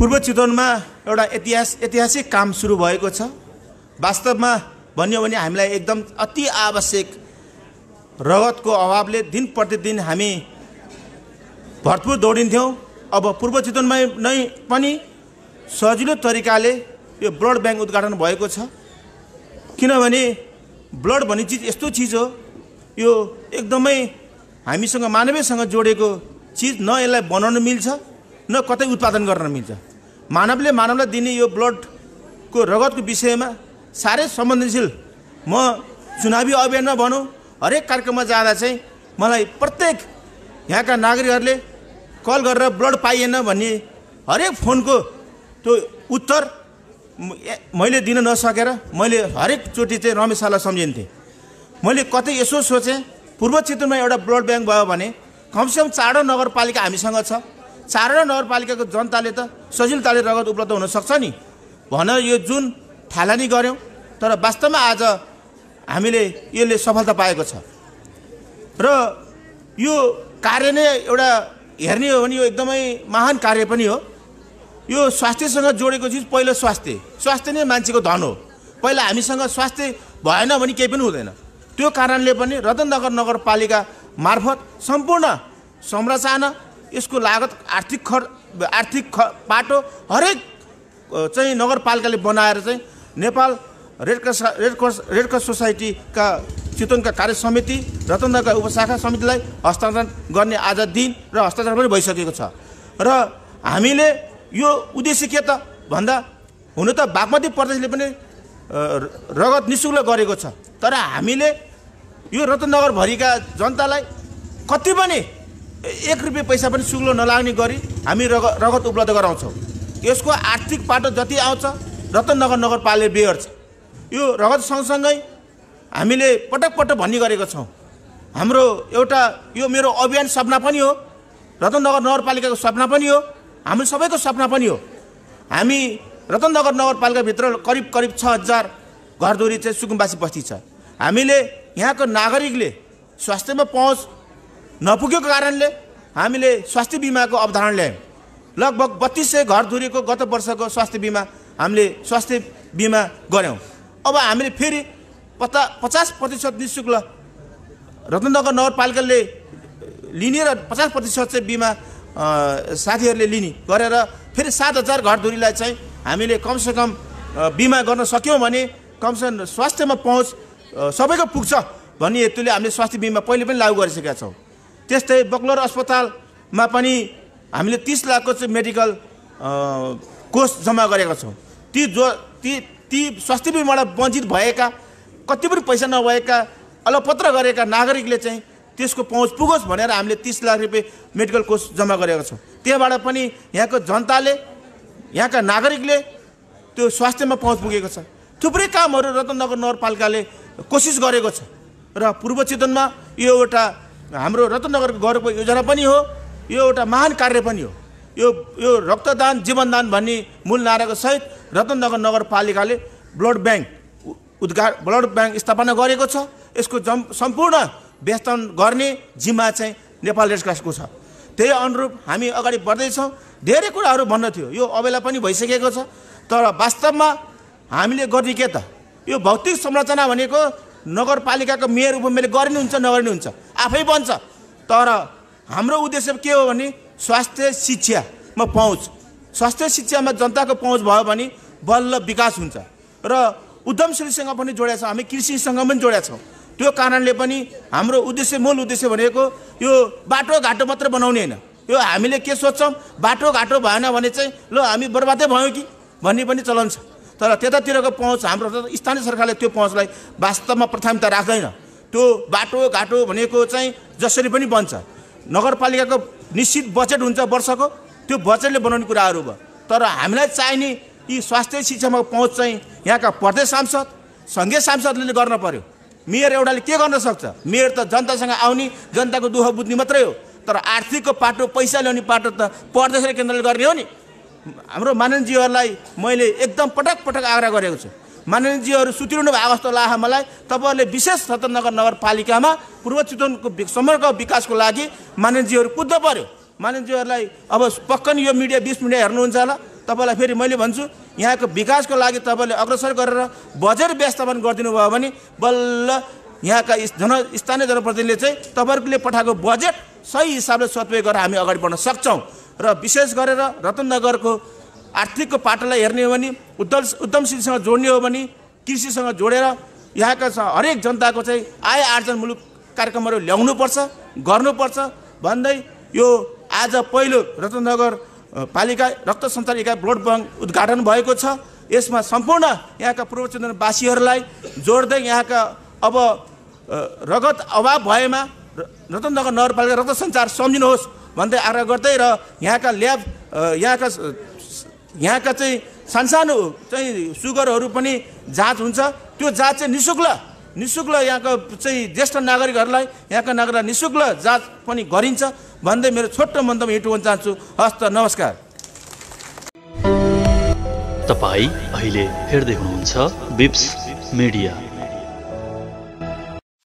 पूर्व चितवनमा एउटा इतिहास ऐतिहासिक काम सुरु भएको छ वास्तवमा भन्यो भने हामीलाई एकदम अति आवश्यक रगतको अभावले दिन प्रतिदिन हामी भरपुर दौडिन्थ्यौँ अब पूर्व चितवनमै नै पनि सजिलो तरिकाले यो ब्लड ब्याङ्क उद्घाटन भएको छ किनभने ब्लड भन्ने चिज यस्तो चिज हो यो एकदमै हामीसँग मानवीयसँग जोडेको चिज न यसलाई बनाउन मिल्छ न कतै उत्पादन गर्न मिल्छ मानवले मानवलाई दिने यो ब्लडको रगतको विषयमा साह्रै संवेदनशील म चुनावी अभियानमा भनौँ हरेक कार्यक्रममा जाँदा चाहिँ मलाई प्रत्येक यहाँका नागरिकहरूले कल गरेर ब्लड पाइएन भन्ने हरेक फोनको त्यो उत्तर मैले दिन नसकेर मैले हरेक चोटि चाहिँ रमेशलाई सम्झिन्थेँ मैले कतै यसो सोचेँ पूर्व क्षेत्रमा एउटा ब्लड ब्याङ्क भयो भने कमसेकम चाँडो नगरपालिका हामीसँग छ चारवटा नगरपालिकाको जनताले त सजिलताले रगत उपलब्ध हुनसक्छ नि भनेर यो जुन थालनी गऱ्यौँ तर वास्तवमा आज हामीले यसले सफलता पाएको छ र यो कार्य नै एउटा हेर्ने हो भने यो एकदमै महान कार्य पनि हो यो स्वास्थ्यसँग जोडेको चिज पहिलो स्वास्थ्य स्वास्थ्य नै मान्छेको धन हो पहिला हामीसँग स्वास्थ्य भएन भने केही पनि हुँदैन त्यो कारणले पनि रतनगर नगरपालिका मार्फत सम्पूर्ण संरचना यसको लागत आर्थिक खर आर्थिक ख पाटो हरेक चाहिँ नगरपालिकाले बनाएर चाहिँ Nepal Red Cross Red Cross Red Cross सोसाइटीका चितवनका कार्य समिति रतनगरका उपशाखा समितिलाई हस्तान्तरण गर्ने आज दिन र हस्तान्तरण पनि भइसकेको छ र हामीले यो उद्देश्य के त भन्दा हुन त बागमती प्रदेशले पनि रगत निशुल्क गरेको छ तर हामीले यो रतनगरभरिका जनतालाई कति पनि एक रुपियाँ पैसा पनि सुग्लो नलाग्ने गरी हामी रग रगत उपलब्ध गराउँछौँ यसको आर्थिक पाटो जति आउँछ रतननगर नगरपालिकाले बेहोर्छ यो रगत सँगसँगै हामीले पटक पटक भन्ने गरेको छौँ हाम्रो एउटा यो मेरो अभियान सपना पनि हो रतननगर नगरपालिकाको सपना पनि हो हाम्रो सबैको सपना पनि हो हामी रतननगर नगरपालिकाभित्र करिब करिब छ हजार घरधुरी चाहिँ सुकुम्बासी बस्ती छ हामीले यहाँको नागरिकले स्वास्थ्यमा पहुँच नपुगेको कारणले हामीले स्वास्थ्य बिमाको अवधारण ल्यायौँ लगभग बत्तिस सय घरधुरीको गत वर्षको स्वास्थ्य बिमा हामीले स्वास्थ्य बिमा गऱ्यौँ अब हामीले फेरि पता पचास प्रतिशत नि शुल्क रत्नगर नगरपालिकाले लिने र पचास प्रतिशत चाहिँ बिमा साथीहरूले लिने गरेर फेरि सात हजार घरधुरीलाई चाहिँ हामीले कमसेकम बिमा गर्न सक्यौँ भने कमसेकम स्वास्थ्यमा पहुँच सबैको पुग्छ भन्ने हेतुले हामीले स्वास्थ्य बिमा पहिले पनि लागू गरिसकेका छौँ त्यस्तै बक्लोर अस्पतालमा पनि हामीले तिस लाखको चाहिँ मेडिकल कोष जम्मा गरेका छौँ ती जो ती ती स्वास्थ्य बिमाबाट वञ्चित भएका कति पनि पैसा नभएका अलपत्र गरेका नागरिकले चाहिँ त्यसको पहुँच पुगोस् भनेर हामीले तिस लाख रुपियाँ मेडिकल कोष जम्मा गरेका छौँ त्यहाँबाट पनि यहाँको जनताले यहाँका नागरिकले त्यो स्वास्थ्यमा पहुँच पुगेको छ थुप्रै कामहरू रत्नगर नगरपालिकाले कोसिस गरेको छ र पूर्व चितवनमा यो एउटा हाम्रो रत्नगरको गौरवको योजना पनि हो यो एउटा महान कार्य पनि हो यो यो रक्तदान जीवनदान भन्ने मूल नाराको सहित रत्नगर नगरपालिकाले ब्लड ब्याङ्क उद्घा ब्लड ब्याङ्क स्थापना गरेको छ यसको जम् सम्पूर्ण व्यवस्थापन गर्ने जिम्मा चाहिँ नेपाल रेड क्रसको छ त्यही अनुरूप हामी अगाडि बढ्दैछौँ धेरै कुराहरू भन्न थियो यो अबेला पनि भइसकेको छ तर वास्तवमा हामीले गर्ने के त यो भौतिक संरचना भनेको नगरपालिकाको मेयर उपमेयरले गरिनुहुन्छ हुन्छ आफै बन्छ तर हाम्रो उद्देश्य के हो भने स्वास्थ्य शिक्षामा पहुँच स्वास्थ्य शिक्षामा जनताको पहुँच भयो भने बल्ल विकास हुन्छ र उद्यमशीलसँग पनि जोडेका छौँ हामी कृषिसँग पनि जोडेका छौँ त्यो कारणले पनि हाम्रो उद्देश्य मूल उद्देश्य भनेको यो बाटोघाटो मात्र बनाउने होइन यो हामीले के सोध्छौँ बाटोघाटो भएन भने चाहिँ ल हामी बर्बादै भयौँ कि भन्ने पनि चलन छ तर त्यतातिरको पहुँच हाम्रो स्थानीय सरकारले त्यो पहुँचलाई वास्तवमा प्राथमिकता राख्दैन त्यो बाटोघाटो भनेको चाहिँ जसरी पनि बन्छ नगरपालिकाको निश्चित बजेट हुन्छ वर्षको त्यो बजेटले बनाउने कुराहरू भयो तर हामीलाई चाहिने यी स्वास्थ्य शिक्षामा पहुँच चाहिँ यहाँका प्रदेश सांसद सङ्घीय सांसदले गर्न पर्यो मेयर एउटाले के गर्न सक्छ मेयर त जनतासँग आउने जनताको दुःख बुझ्ने मात्रै हो तर आर्थिकको पाटो पैसा ल्याउने पाटो त प्रदेश र केन्द्रले गर्ने हो नि हाम्रो मानवजीहरूलाई मैले एकदम पटक पटक आग्रह गरेको छु माननीयजीहरू सुतिरहनु भएको जस्तो लाग्छ मलाई तपाईँहरूले विशेष रतनगर नगरपालिकामा पूर्व चितवनको समग्र विकासको लागि माननीयजीहरू कुद्नु पऱ्यो माननीयजीहरूलाई अब पक्क यो मिडिया बिस मिडिया हेर्नुहुन्छ होला तपाईँलाई फेरि मैले भन्छु यहाँको विकासको लागि तपाईँले अग्रसर गरेर बजेट व्यवस्थापन गरिदिनु भयो भने बल्ल यहाँका जन स्थानीय जनप्रतिनिधिले चाहिँ तपाईँहरूले पठाएको बजेट सही हिसाबले सदुपयोग गरेर हामी अगाडि बढ्न सक्छौँ र विशेष गरेर रतनगरको आर्थिकको पाटोलाई हेर्ने हो भने उत्तम उद्यमशीलसँग जोड्ने हो भने कृषिसँग जोडेर यहाँका हरेक जनताको चाहिँ आय आर्जन मुलुक कार्यक्रमहरू ल्याउनुपर्छ गर्नुपर्छ भन्दै यो आज पहिलो रत्नगर पालिका रक्त सञ्चार इकाइ ब्लड ब्याङ्क उद्घाटन भएको छ यसमा सम्पूर्ण यहाँका पूर्व चन्द्रवासीहरूलाई जोड्दै यहाँका अब रगत अभाव भएमा रतनगर नगरपालिका रक्त सञ्चार सम्झिनुहोस् भन्दै आग्रह गर्दै र यहाँका ल्याब यहाँका यहाँका चाहिँ सानसानो चाहिँ सुगरहरू पनि जाँच हुन्छ त्यो जाँच चाहिँ निशुल्क निशुल्क नि यहाँको चाहिँ ज्येष्ठ नागरिकहरूलाई यहाँका नागरिकलाई निशुल्क जाँच पनि गरिन्छ भन्दै मेरो छोटो मन्तव्य हिँड्न चाहन्छु हस्त नमस्कार तपाईँ अहिले हेर्दै हुनुहुन्छ बिप्स मिडिया